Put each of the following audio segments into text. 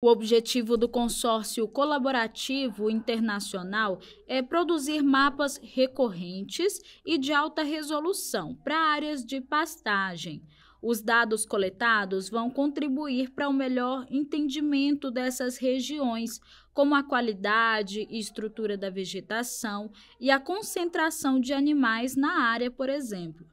O objetivo do consórcio colaborativo internacional é produzir mapas recorrentes e de alta resolução para áreas de pastagem. Os dados coletados vão contribuir para o um melhor entendimento dessas regiões, como a qualidade e estrutura da vegetação e a concentração de animais na área, por exemplo.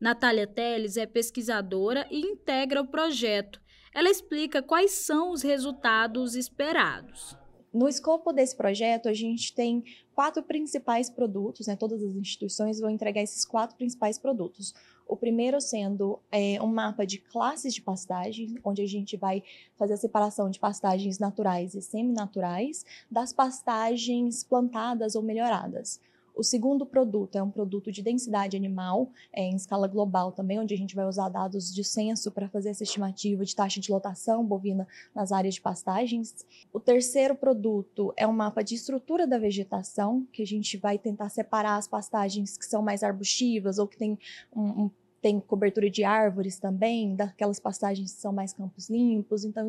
Natália Teles é pesquisadora e integra o projeto ela explica quais são os resultados esperados. No escopo desse projeto, a gente tem quatro principais produtos, né? todas as instituições vão entregar esses quatro principais produtos. O primeiro sendo é, um mapa de classes de pastagem, onde a gente vai fazer a separação de pastagens naturais e seminaturais das pastagens plantadas ou melhoradas. O segundo produto é um produto de densidade animal, é, em escala global também, onde a gente vai usar dados de censo para fazer essa estimativa de taxa de lotação bovina nas áreas de pastagens. O terceiro produto é um mapa de estrutura da vegetação, que a gente vai tentar separar as pastagens que são mais arbustivas ou que têm um, um tem cobertura de árvores também, daquelas pastagens que são mais campos limpos, então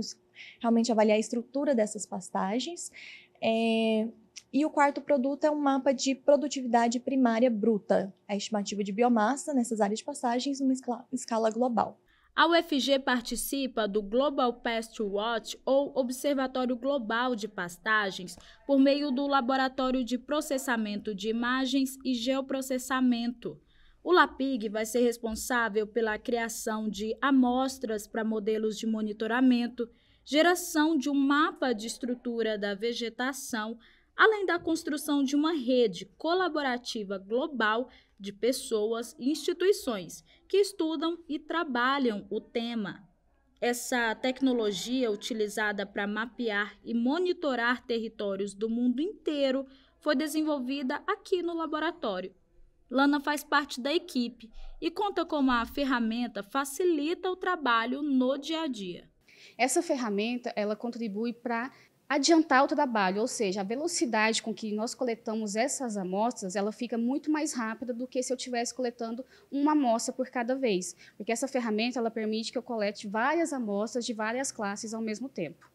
realmente avaliar a estrutura dessas pastagens. É, e o quarto produto é um mapa de produtividade primária bruta, a é estimativa de biomassa nessas áreas de passagens em uma escala global. A UFG participa do Global Past Watch, ou Observatório Global de Pastagens, por meio do Laboratório de Processamento de Imagens e Geoprocessamento. O LAPIG vai ser responsável pela criação de amostras para modelos de monitoramento, geração de um mapa de estrutura da vegetação, além da construção de uma rede colaborativa global de pessoas e instituições que estudam e trabalham o tema. Essa tecnologia utilizada para mapear e monitorar territórios do mundo inteiro foi desenvolvida aqui no laboratório. Lana faz parte da equipe e conta como a ferramenta facilita o trabalho no dia a dia. Essa ferramenta, ela contribui para adiantar o trabalho, ou seja, a velocidade com que nós coletamos essas amostras, ela fica muito mais rápida do que se eu estivesse coletando uma amostra por cada vez, porque essa ferramenta ela permite que eu colete várias amostras de várias classes ao mesmo tempo.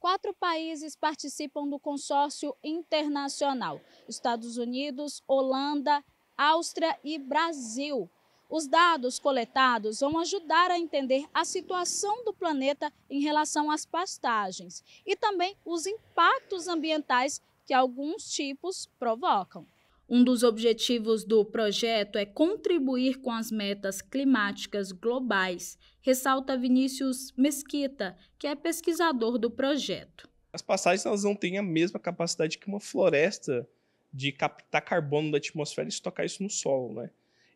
Quatro países participam do consórcio internacional: Estados Unidos, Holanda, Áustria e Brasil. Os dados coletados vão ajudar a entender a situação do planeta em relação às pastagens e também os impactos ambientais que alguns tipos provocam. Um dos objetivos do projeto é contribuir com as metas climáticas globais, ressalta Vinícius Mesquita, que é pesquisador do projeto. As pastagens elas não têm a mesma capacidade que uma floresta de captar carbono da atmosfera e estocar isso no solo, né?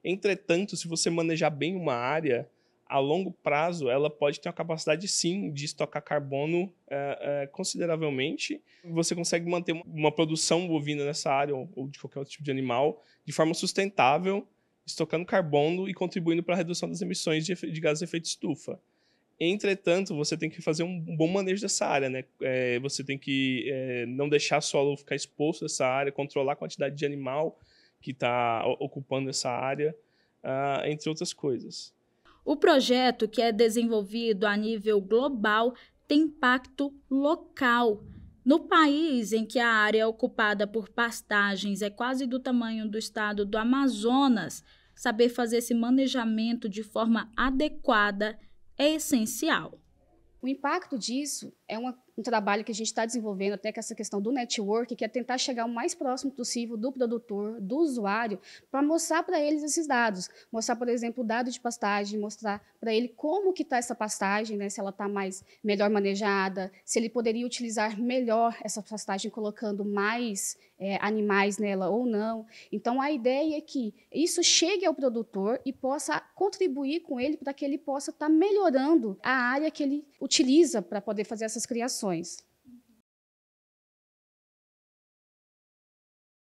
Entretanto, se você manejar bem uma área, a longo prazo ela pode ter a capacidade sim de estocar carbono é, é, consideravelmente. Você consegue manter uma produção bovina nessa área ou, de qualquer outro tipo de animal de forma sustentável, estocando carbono e contribuindo para a redução das emissões de, de gases de efeito estufa. Entretanto, você tem que fazer um bom manejo dessa área, né? É, você tem que eh, não deixar o solo ficar exposto a essa área, controlar a quantidade de animal que está ocupando essa área, uh, entre outras coisas. O projeto, que é desenvolvido a nível global, tem impacto local. No país em que a área é ocupada por pastagens é quase do tamanho do estado do Amazonas, saber fazer esse manejamento de forma adequada é essencial. O impacto disso é uma um trabalho que a gente está desenvolvendo, até que essa questão do network, que é tentar chegar o mais próximo possível do produtor, do usuário, para mostrar para eles esses dados. Mostrar, por exemplo, o dado de pastagem, mostrar para ele como que está essa pastagem, né, se ela está mais melhor manejada, se ele poderia utilizar melhor essa pastagem colocando mais é, animais nela ou não. Então, a ideia é que isso chegue ao produtor e possa contribuir com ele para que ele possa estar tá melhorando a área que ele utiliza para poder fazer essas criações situações.